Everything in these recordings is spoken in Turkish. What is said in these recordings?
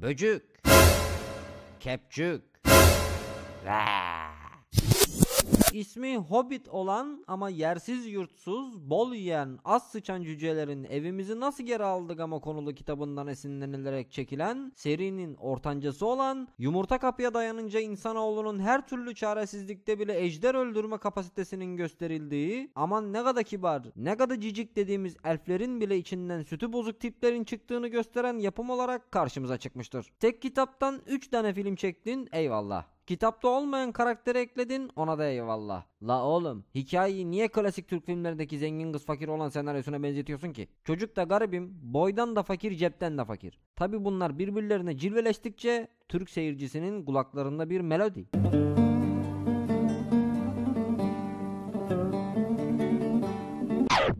Böcük. Kepçük. Raa. İsmi Hobbit olan ama yersiz yurtsuz, bol yiyen, az sıçan cücelerin evimizi nasıl geri aldık ama konulu kitabından esinlenilerek çekilen, serinin ortancası olan, yumurta kapıya dayanınca insanoğlunun her türlü çaresizlikte bile ejder öldürme kapasitesinin gösterildiği, aman ne kadar kibar, ne kadar cicik dediğimiz elflerin bile içinden sütü bozuk tiplerin çıktığını gösteren yapım olarak karşımıza çıkmıştır. Tek kitaptan 3 tane film çektin eyvallah. Kitapta olmayan karakteri ekledin ona da eyvallah. La oğlum hikayeyi niye klasik Türk filmlerindeki zengin kız fakir olan senaryosuna benzetiyorsun ki? Çocuk da garibim boydan da fakir cepten de fakir. Tabi bunlar birbirlerine cilveleştikçe Türk seyircisinin kulaklarında bir melodi.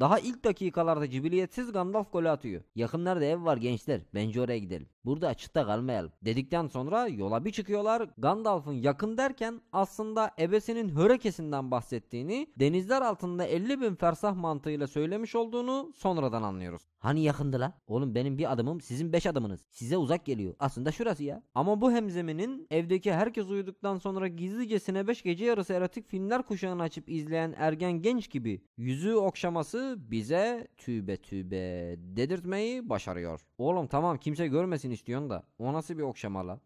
Daha ilk dakikalarda cibiliyetsiz Gandalf golü atıyor. Yakınlarda ev var gençler. Bence oraya gidelim. Burada açıkta kalmayalım. Dedikten sonra yola bir çıkıyorlar. Gandalf'ın yakın derken aslında ebesinin hörekesinden bahsettiğini, denizler altında 50 bin fersah mantığıyla söylemiş olduğunu sonradan anlıyoruz. Hani yakındı la? Oğlum benim bir adımım sizin 5 adımınız. Size uzak geliyor. Aslında şurası ya. Ama bu hemzeminin evdeki herkes uyuduktan sonra gizlice sine 5 gece yarısı erotik filmler kuşağını açıp izleyen ergen genç gibi yüzü okşaması bize tübe tübe dedirtmeyi başarıyor. Oğlum tamam kimse görmesin istiyorsun da o nasıl bir okşama la?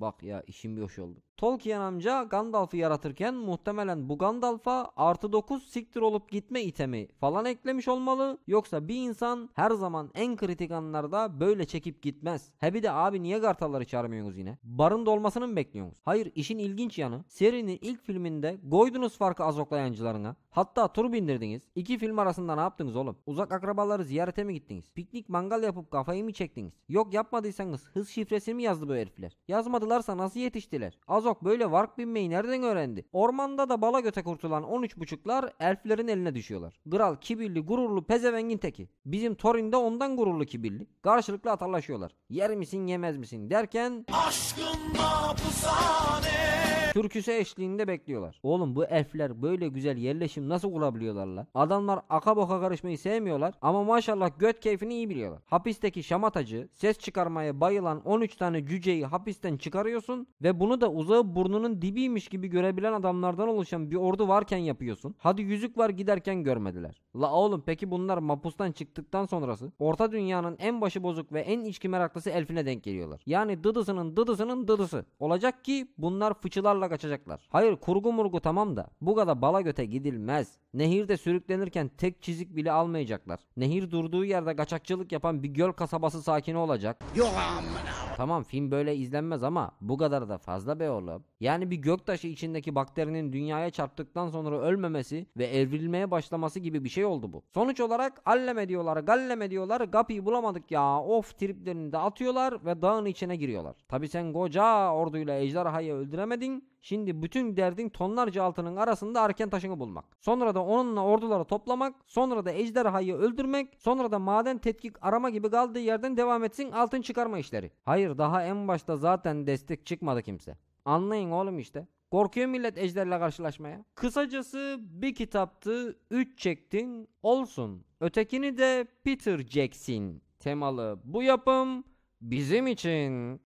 Bak ya işim yoş oldu. Tolkien amca Gandalf'ı yaratırken muhtemelen bu Gandalf'a artı 9 siktir olup gitme itemi falan eklemiş olmalı. Yoksa bir insan her zaman en kritik anlarda böyle çekip gitmez. He bir de abi niye gartaları çağırmıyorsunuz yine? Barın dolmasını mı bekliyorsunuz? Hayır işin ilginç yanı serinin ilk filminde koydunuz farkı azoklayancılarına. Hatta tur bindirdiniz. İki film arasında ne yaptınız oğlum? Uzak akrabaları ziyarete mi gittiniz? Piknik mangal yapıp kafayı mı çektiniz? Yok yapmadıysanız hız şifresini mi yazdı bu herifler? Yazmadı attılarsa nasıl yetiştiler? Azok böyle vark binmeyi nereden öğrendi? Ormanda da bala göte kurtulan buçuklar elflerin eline düşüyorlar. Gral kibirli gururlu pezevengin teki. Bizim Thorin de ondan gururlu kibirli. Karşılıklı atarlaşıyorlar. Yer misin yemez misin derken Aşkın hapishane Türküsü eşliğinde bekliyorlar. Oğlum bu elfler böyle güzel yerleşim nasıl kurabiliyorlar la? Adamlar aka boka karışmayı sevmiyorlar ama maşallah göt keyfini iyi biliyorlar. Hapisteki şamatacı ses çıkarmaya bayılan 13 tane cüceyi hapisten çıkar çıkarıyorsun ve bunu da uzağı burnunun dibiymiş gibi görebilen adamlardan oluşan bir ordu varken yapıyorsun. Hadi yüzük var giderken görmediler. La oğlum peki bunlar mapustan çıktıktan sonrası orta dünyanın en başı bozuk ve en içki meraklısı elfine denk geliyorlar. Yani dıdısının dıdısının dıdısı. Olacak ki bunlar fıçılarla kaçacaklar. Hayır kurgu murgu tamam da bu kadar bala göte gidilmez. Nehirde sürüklenirken tek çizik bile almayacaklar. Nehir durduğu yerde kaçakçılık yapan bir göl kasabası sakini olacak. Yok amına Tamam film böyle izlenmez ama bu kadar da fazla be oğlum. Yani bir göktaşı içindeki bakterinin dünyaya çarptıktan sonra ölmemesi ve evrilmeye başlaması gibi bir şey oldu bu. Sonuç olarak alleme diyorlar, galleme diyorlar, gapiyi bulamadık ya of triplerini de atıyorlar ve dağın içine giriyorlar. Tabi sen koca orduyla ejderhayı öldüremedin. Şimdi bütün derdin tonlarca altının arasında arken taşını bulmak. Sonra da onunla orduları toplamak. Sonra da ejderhayı öldürmek. Sonra da maden tetkik arama gibi kaldığı yerden devam etsin altın çıkarma işleri. Hayır daha en başta zaten destek çıkmadı kimse. Anlayın oğlum işte. Korkuyor millet ejderle karşılaşmaya. Kısacası bir kitaptı 3 çektin olsun. Ötekini de Peter Jackson temalı bu yapım bizim için.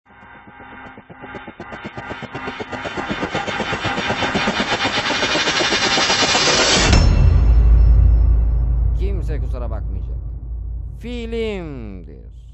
Kimse kusura bakmayacak. Filmdir.